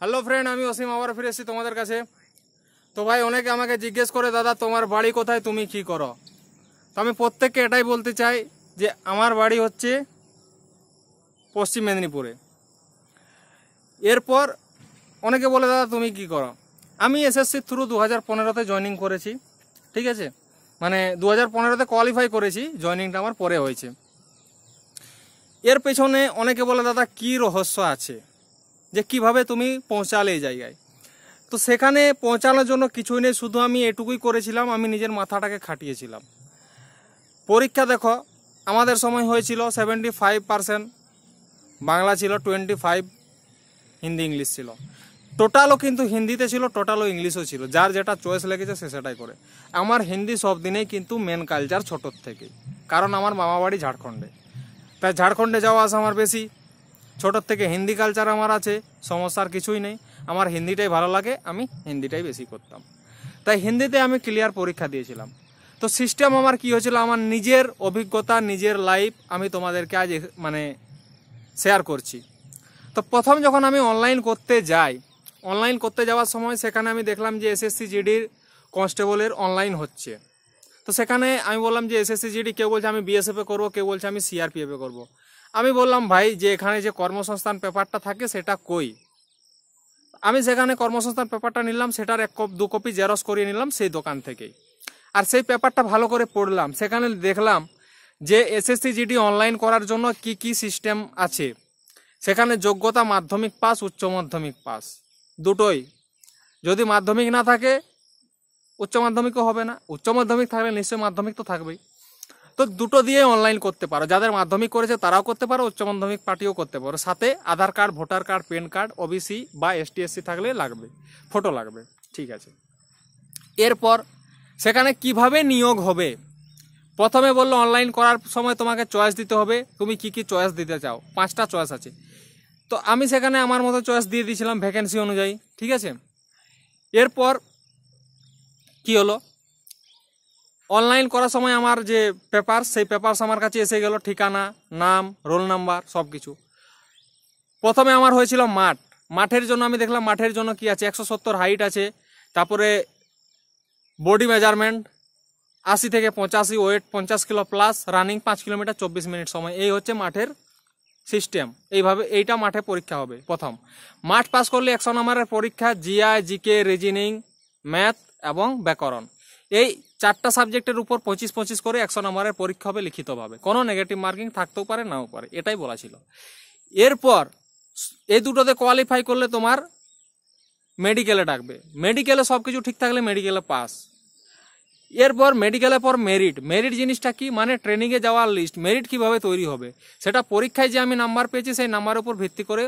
hello friend আমি অসীম আবার ফিরে এসেছি তোমাদের কাছে তো ভাই অনেকে আমাকে জিজ্ঞেস করে দাদা তোমার বাড়ি কোথায় তুমি কি করো তো আমি প্রত্যেককে এটাই বলতে চাই যে আমার বাড়ি হচ্ছে পশ্চিম মেদিনীপুরে এরপর অনেকে বলে দাদা তুমি কি করো আমি এসএসসি থ্রু দু হাজার পনেরোতে জয়নিং করেছি ঠিক আছে মানে দু হাজার পনেরোতে কোয়ালিফাই করেছি জয়নিংটা আমার পরে হয়েছে এর পেছনে অনেকে বলে দাদা কি রহস্য আছে যে কিভাবে তুমি পৌঁছালে এই জায়গায় তো সেখানে পৌঁছানোর জন্য কিছুই নেই শুধু আমি এটুকুই করেছিলাম আমি নিজের মাথাটাকে খাটিয়েছিলাম পরীক্ষা দেখো আমাদের সময় হয়েছিল সেভেন্টি ফাইভ পারসেন্ট বাংলা ছিল টোয়েন্টি ফাইভ হিন্দি ইংলিশ ছিল টোটালও কিন্তু হিন্দিতে ছিল টোটালও ইংলিশও ছিল যার যেটা চয়েস লেগেছে সে সেটাই করে আমার হিন্দি সব দিনেই কিন্তু মেন কালচার ছোটোর থেকে কারণ আমার মামা বাড়ি ঝাড়খণ্ডে তাই ঝাড়খণ্ডে যাওয়া আসা আমার বেশি ছোটোর থেকে হিন্দি কালচার আমার আছে সমস্যার কিছুই নেই আমার হিন্দিটাই ভালো লাগে আমি হিন্দিটাই বেশি করতাম তাই হিন্দিতে আমি ক্লিয়ার পরীক্ষা দিয়েছিলাম তো সিস্টেম আমার কি হয়েছিল আমার নিজের অভিজ্ঞতা নিজের লাইফ আমি তোমাদেরকে আজ মানে শেয়ার করছি তো প্রথম যখন আমি অনলাইন করতে যাই অনলাইন করতে যাওয়ার সময় সেখানে আমি দেখলাম যে এসএসসি জিডির কনস্টেবলের অনলাইন হচ্ছে তো সেখানে আমি বললাম যে এসএসসি জিডি কেউ বলছে আমি বিএসএফে করবো কেউ বলছে আমি সিআরপিএফে করবো আমি বললাম ভাই যে এখানে যে কর্মসংস্থান পেপারটা থাকে সেটা কই আমি যেখানে কর্মসংস্থান পেপারটা নিলাম সেটার এক কপ দু কপি জেরক্স করিয়ে নিলাম সেই দোকান থেকেই আর সেই পেপারটা ভালো করে পড়লাম সেখানে দেখলাম যে এসএসসি জিডি অনলাইন করার জন্য কি কি সিস্টেম আছে সেখানে যোগ্যতা মাধ্যমিক পাস উচ্চ মাধ্যমিক পাস দুটোই যদি মাধ্যমিক না থাকে উচ্চ মাধ্যমিকও হবে না উচ্চ মাধ্যমিক থাকলে নিশ্চয়ই মাধ্যমিক তো থাকবেই তো দুটো দিয়ে অনলাইন করতে পারো যাদের মাধ্যমিক করেছে তারাও করতে পারো উচ্চ মাধ্যমিক পার্টিও করতে পারো সাথে Aadhaar card voter card PAN card OBC বা এসটি এসসি থাকলে লাগবে ফটো লাগবে ঠিক আছে এরপর সেখানে কিভাবে নিয়োগ হবে প্রথমে বললো অনলাইন করার সময় তোমাকে চয়েস দিতে হবে তুমি কি কি চয়েস দিতে চাও পাঁচটা চয়েস আছে তো আমি সেখানে আমার মতো চয়েস দিয়ে দিয়েছিলাম ভ্যাকেন্সি অনুযায়ী ঠিক আছে এরপর কি হলো অনলাইন করার সময় আমার যে পেপার সেই পেপারস আমার কাছে এসে গেল ঠিকানা নাম রোল নাম্বার সব কিছু প্রথমে আমার হয়েছিল মাঠ মাঠের জন্য আমি দেখলাম মাঠের জন্য কি আছে একশো সত্তর হাইট আছে তারপরে বডি মেজারমেন্ট আশি থেকে পঁচাশি ওয়েট পঞ্চাশ কিলো প্লাস রানিং পাঁচ কিলোমিটার চব্বিশ মিনিট সময় এই হচ্ছে মাঠের সিস্টেম এইভাবে এইটা মাঠে পরীক্ষা হবে প্রথম মাঠ পাস করলে একশো নম্বরের পরীক্ষা জিআই জিকে রিজিনিং ম্যাথ এবং ব্যাকরণ এই চারটা সাবজেক্টের উপর পঁচিশ পঁচিশ করে একশো নম্বরের পরীক্ষা হবে লিখিতভাবে কোনো নেগেটিভ মার্কিং থাকতেও পারে নাও পারে এটাই বলা ছিল এরপর এই দুটোতে কোয়ালিফাই করলে তোমার মেডিকেলে ডাকবে মেডিকেলে সব কিছু ঠিক থাকলে মেডিকেলে পাস এরপর মেডিকেলের পর মেরিট মেরিট জিনিসটা কি মানে ট্রেনিংয়ে যাওয়ার লিস্ট মেরিট কিভাবে তৈরি হবে সেটা পরীক্ষায় যে আমি নাম্বার পেয়েছি সেই নাম্বারের উপর ভিত্তি করে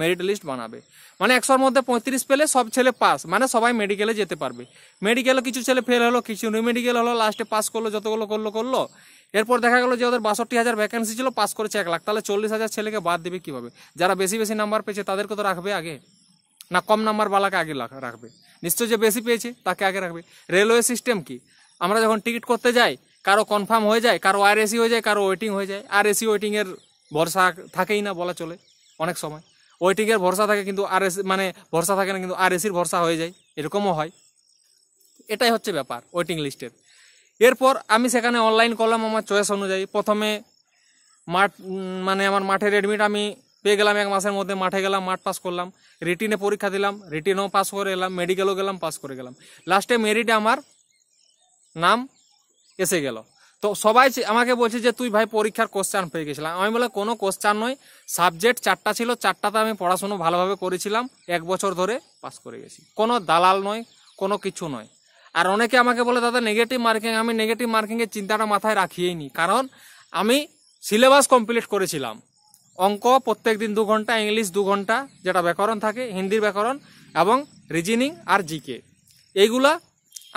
মেরিট লিস্ট বানাবে মানে একশোর মধ্যে পঁয়ত্রিশ পেলে সব ছেলে পাস মানে সবাই মেডিকেলে যেতে পারবে মেডিকেলে কিছু ছেলে ফেল হলো কিছু মেডিকেল হলো লাস্টে পাস করলো যতগুলো করলো করলো এরপর দেখা গেলো যে ওদের বাষট্টি হাজার ভ্যাকেন্সি ছিল পাস করেছে এক লাখ তাহলে চল্লিশ হাজার ছেলেকে বাদ দেবে কীভাবে যারা বেশি বেশি নাম্বার পেয়েছে তাদেরকে তো রাখবে আগে না কম নাম্বার বালাকে আগে রাখবে নিশ্চয় যে বেশি পেয়েছে তাকে আগে রাখবে রেলওয়ে সিস্টেম কি আমরা যখন টিকিট করতে যাই কারো কনফার্ম হয়ে যায় কারো আর এসি হয়ে যায় কারো ওয়েটিং হয়ে যায় আর এসি ওয়েটিংয়ের ভরসা থাকেই না বলা চলে অনেক সময় ওয়েটিংয়ের ভরসা থাকে কিন্তু আর মানে ভরসা থাকে না কিন্তু আর এসির ভরসা হয়ে যায় এরকমও হয় এটাই হচ্ছে ব্যাপার ওয়েটিং লিস্টের এরপর আমি সেখানে অনলাইন করলাম আমার চয়েস অনুযায়ী প্রথমে মাঠ মানে আমার মাঠের অ্যাডমিট আমি পেয়ে গেলাম এক মাসের মধ্যে মাঠে গেলাম মাঠ পাস করলাম রিটিনে পরীক্ষা দিলাম রিটিনও পাস করে এলাম মেডিকেলও গেলাম পাস করে গেলাম লাস্টে মেরিটে আমার নাম এসে গেল তো সবাই আমাকে বলছে যে তুই ভাই পরীক্ষার কোশ্চান পেয়ে গেছিলাম আমি বলে কোনো কোশ্চান নয় সাবজেক্ট চারটা ছিল চারটাতে আমি পড়াশুনো ভালোভাবে করেছিলাম এক বছর ধরে পাস করে গেছি কোনো দালাল নয় কোনো কিছু নয় আর অনেকে আমাকে বলে দাদা নেগেটিভ মার্কিং আমি নেগেটিভ মার্কিংয়ের চিন্তাটা মাথায় রাখিয়েই নি কারণ আমি সিলেবাস কমপ্লিট করেছিলাম অঙ্ক প্রত্যেক দিন দু ঘন্টা ইংলিশ দু ঘন্টা যেটা ব্যাকরণ থাকে হিন্দির ব্যাকরণ এবং রিজিনিং আর জিকে এইগুলা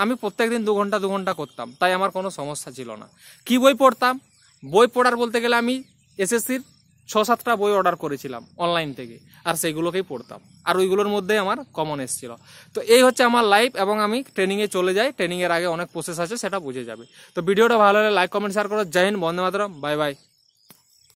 আমি প্রত্যেকদিন দু ঘন্টা দু ঘন্টা করতাম তাই আমার কোনো সমস্যা ছিল না কি বই পড়তাম বই পড়ার বলতে গেলে আমি এসএসসির ছ সাতটা বই অর্ডার করেছিলাম অনলাইন থেকে আর সেইগুলোকেই পড়তাম আর ওইগুলোর মধ্যে আমার কমন এসেছিল তো এই হচ্ছে আমার লাইফ এবং আমি ট্রেনিংয়ে চলে যাই ট্রেনিংয়ের আগে অনেক প্রসেস আছে সেটা বুঝে যাবে তো ভিডিওটা ভালো হলে লাইক কমেন্ট শেয়ার করো জয় হিন্দ বন্দে মাতরম বাই বাই